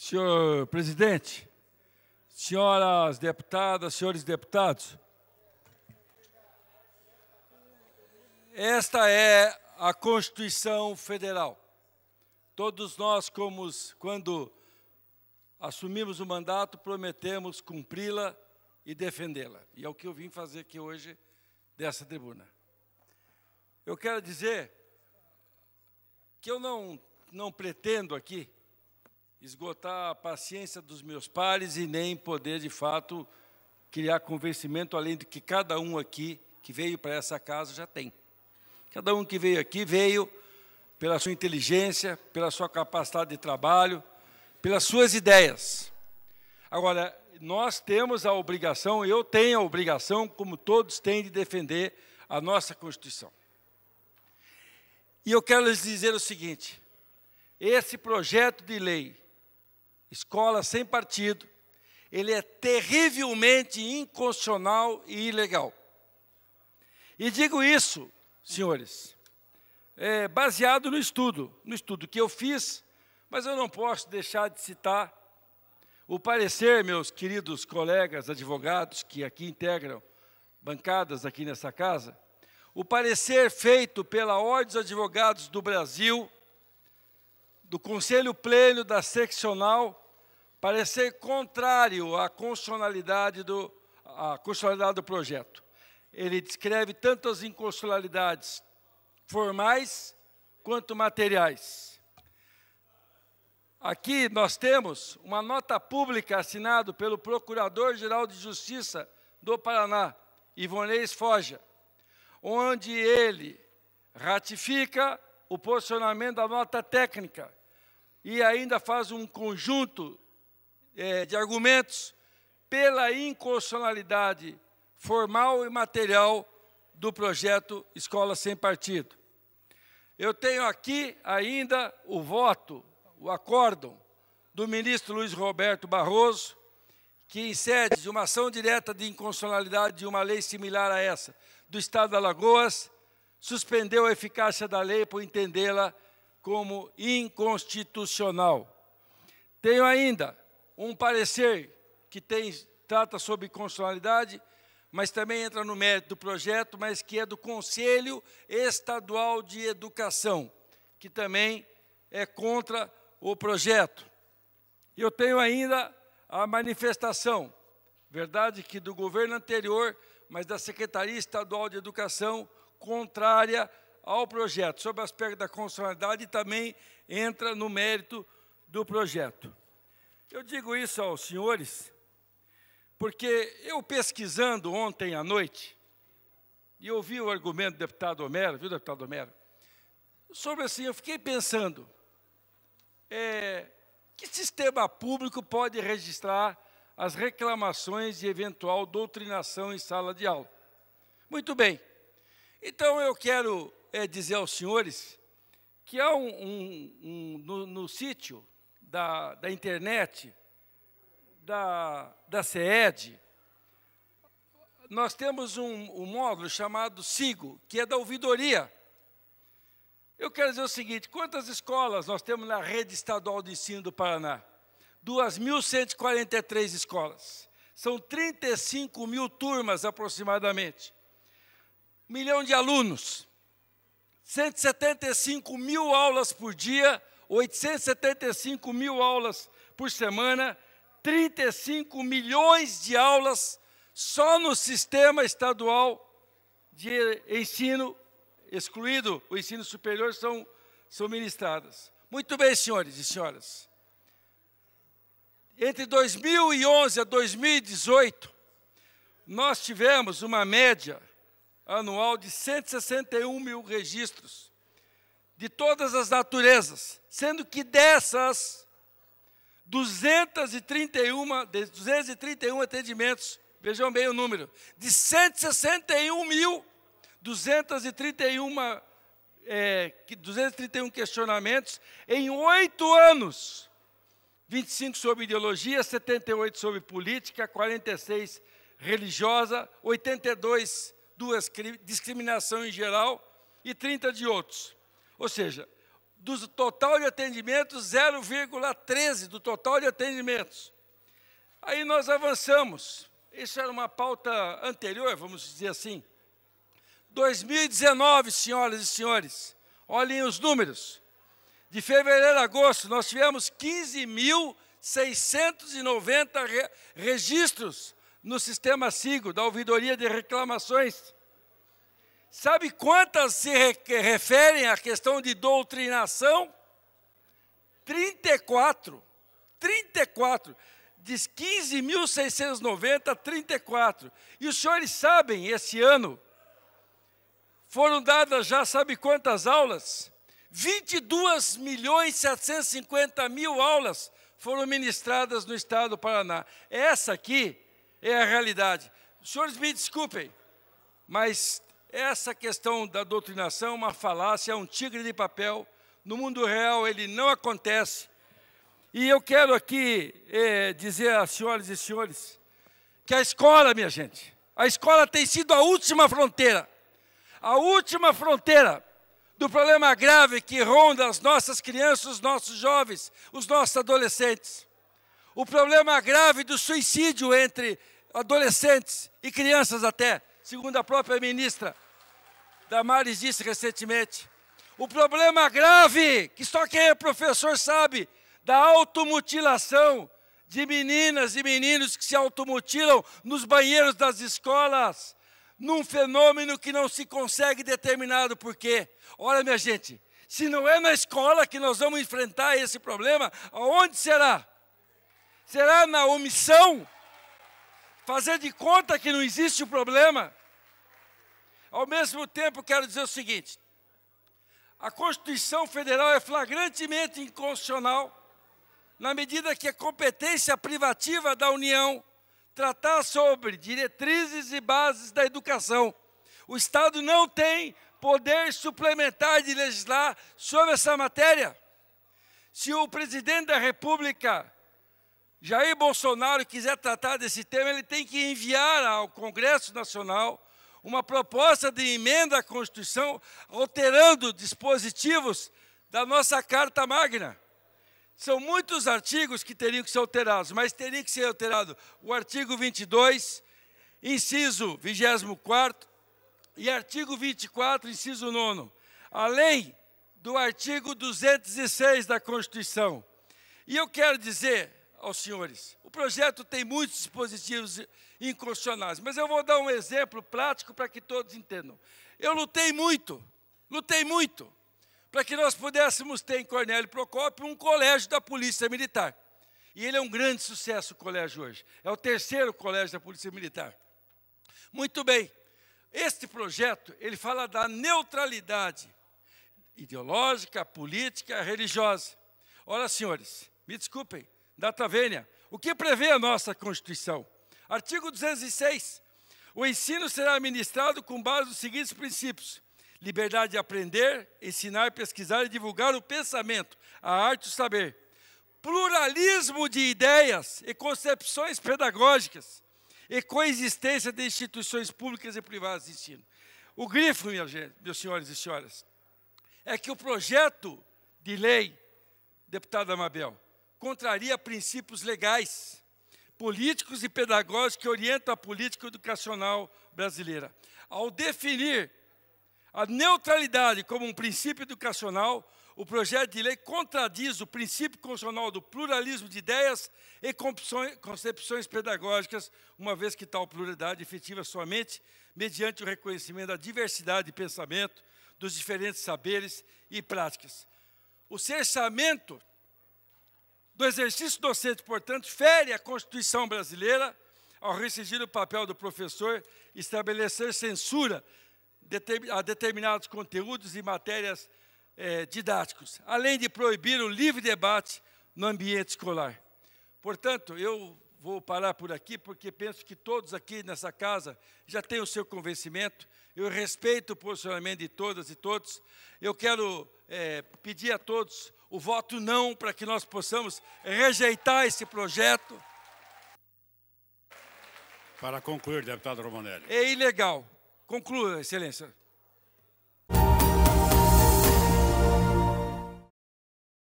Senhor presidente, senhoras deputadas, senhores deputados, esta é a Constituição Federal. Todos nós, como, quando assumimos o mandato, prometemos cumpri-la e defendê-la. E é o que eu vim fazer aqui hoje dessa tribuna. Eu quero dizer que eu não, não pretendo aqui esgotar a paciência dos meus pares e nem poder, de fato, criar convencimento além do que cada um aqui que veio para essa casa já tem. Cada um que veio aqui veio pela sua inteligência, pela sua capacidade de trabalho, pelas suas ideias. Agora, nós temos a obrigação, eu tenho a obrigação, como todos têm, de defender a nossa Constituição. E eu quero lhes dizer o seguinte: esse projeto de lei escola sem partido, ele é terrivelmente inconstitucional e ilegal. E digo isso, senhores, é, baseado no estudo, no estudo que eu fiz, mas eu não posso deixar de citar o parecer, meus queridos colegas advogados que aqui integram bancadas aqui nessa casa, o parecer feito pela Ordem dos Advogados do Brasil, do Conselho Pleno da Seccional parecer contrário à constitucionalidade do, à constitucionalidade do projeto. Ele descreve tanto as inconstitucionalidades formais quanto materiais. Aqui nós temos uma nota pública assinada pelo Procurador-Geral de Justiça do Paraná, Ivonei Foja, onde ele ratifica o posicionamento da nota técnica e ainda faz um conjunto é, de argumentos pela inconstitucionalidade formal e material do projeto Escola Sem Partido. Eu tenho aqui ainda o voto, o acórdão do ministro Luiz Roberto Barroso, que em sede de uma ação direta de inconstitucionalidade de uma lei similar a essa do Estado de Alagoas, suspendeu a eficácia da lei por entendê-la como inconstitucional. Tenho ainda um parecer que tem, trata sobre constitucionalidade, mas também entra no mérito do projeto, mas que é do Conselho Estadual de Educação, que também é contra o projeto. Eu tenho ainda a manifestação, verdade que do governo anterior, mas da Secretaria Estadual de Educação, contrária ao projeto, sobre o aspecto da constitucionalidade, também entra no mérito do projeto. Eu digo isso aos senhores, porque eu pesquisando ontem à noite, e ouvi o argumento do deputado Homero, viu, deputado Homero? Sobre assim, eu fiquei pensando, é, que sistema público pode registrar as reclamações de eventual doutrinação em sala de aula? Muito bem. Então eu quero é, dizer aos senhores que há um, um, um no, no, sítio da, da internet, da, da CED, nós temos um, um módulo chamado SIGO, que é da ouvidoria. Eu quero dizer o seguinte: quantas escolas nós temos na rede estadual de ensino do Paraná? 2.143 escolas. São 35 mil turmas aproximadamente. Um milhão de alunos. 175 mil aulas por dia, 875 mil aulas por semana, 35 milhões de aulas só no sistema estadual de ensino, excluído o ensino superior, são, são ministradas. Muito bem, senhores e senhoras. Entre 2011 a 2018, nós tivemos uma média anual de 161 mil registros, de todas as naturezas, sendo que dessas, 231, 231 atendimentos, vejam bem o número, de 161 mil, 231, é, 231 questionamentos em oito anos. 25 sobre ideologia, 78 sobre política, 46 religiosa, 82 duas discriminação em geral e 30 de outros. Ou seja, do total de atendimentos, 0,13 do total de atendimentos. Aí nós avançamos. Isso era uma pauta anterior, vamos dizer assim. 2019, senhoras e senhores, olhem os números. De fevereiro a agosto, nós tivemos 15.690 re registros no sistema SIGO, da Ouvidoria de Reclamações. Sabe quantas se re referem à questão de doutrinação? 34. 34. Diz 15.690, 34. E os senhores sabem, esse ano, foram dadas já sabe quantas aulas? 22 milhões 750 mil aulas foram ministradas no estado do Paraná. Essa aqui é a realidade. senhores me desculpem, mas essa questão da doutrinação é uma falácia, é um tigre de papel. No mundo real ele não acontece. E eu quero aqui eh, dizer às senhoras e senhores que a escola, minha gente, a escola tem sido a última fronteira, a última fronteira do problema grave que ronda as nossas crianças, os nossos jovens, os nossos adolescentes. O problema grave do suicídio entre adolescentes e crianças até, segundo a própria ministra Damares disse recentemente. O problema grave, que só quem é professor sabe, da automutilação de meninas e meninos que se automutilam nos banheiros das escolas, num fenômeno que não se consegue determinar o porquê. Olha, minha gente, se não é na escola que nós vamos enfrentar esse problema, aonde será? Será na omissão? Fazer de conta que não existe o um problema? Ao mesmo tempo, quero dizer o seguinte: a Constituição Federal é flagrantemente inconstitucional na medida que a competência privativa da União tratar sobre diretrizes e bases da educação. O Estado não tem poder suplementar de legislar sobre essa matéria. Se o presidente da República Jair Bolsonaro quiser tratar desse tema, ele tem que enviar ao Congresso Nacional uma proposta de emenda à Constituição alterando dispositivos da nossa Carta Magna. São muitos artigos que teriam que ser alterados, mas teria que ser alterado o artigo 22, inciso 24 e artigo 24, inciso 9, além do artigo 206 da Constituição. E eu quero dizer aos senhores. O projeto tem muitos dispositivos inconstitucionais, mas eu vou dar um exemplo prático para que todos entendam. Eu lutei muito, lutei muito, para que nós pudéssemos ter em Cornélio Procópio um colégio da Polícia Militar. E ele é um grande sucesso o colégio hoje. É o terceiro colégio da Polícia Militar. Muito bem. Este projeto, ele fala da neutralidade ideológica, política, religiosa. Olha, senhores, me desculpem, da Tavenha. O que prevê a nossa Constituição? Artigo 206. O ensino será administrado com base nos seguintes princípios: liberdade de aprender, ensinar, pesquisar e divulgar o pensamento, a arte e o saber, pluralismo de ideias e concepções pedagógicas e coexistência de instituições públicas e privadas de ensino. O grifo, minha gente, meus senhores e senhoras, é que o projeto de lei, deputada Mabel contraria princípios legais, políticos e pedagógicos que orientam a política educacional brasileira. Ao definir a neutralidade como um princípio educacional, o projeto de lei contradiz o princípio constitucional do pluralismo de ideias e concepções pedagógicas, uma vez que tal pluralidade efetiva somente mediante o reconhecimento da diversidade de pensamento, dos diferentes saberes e práticas. O cerceamento do exercício docente, portanto, fere a Constituição brasileira ao restringir o papel do professor estabelecer censura a determinados conteúdos e matérias é, didáticos, além de proibir o livre debate no ambiente escolar. Portanto, eu vou parar por aqui, porque penso que todos aqui nessa casa já têm o seu convencimento eu respeito o posicionamento de todas e todos. Eu quero é, pedir a todos o voto não para que nós possamos rejeitar esse projeto. Para concluir, deputado Romanelli. É ilegal. Conclua, Excelência.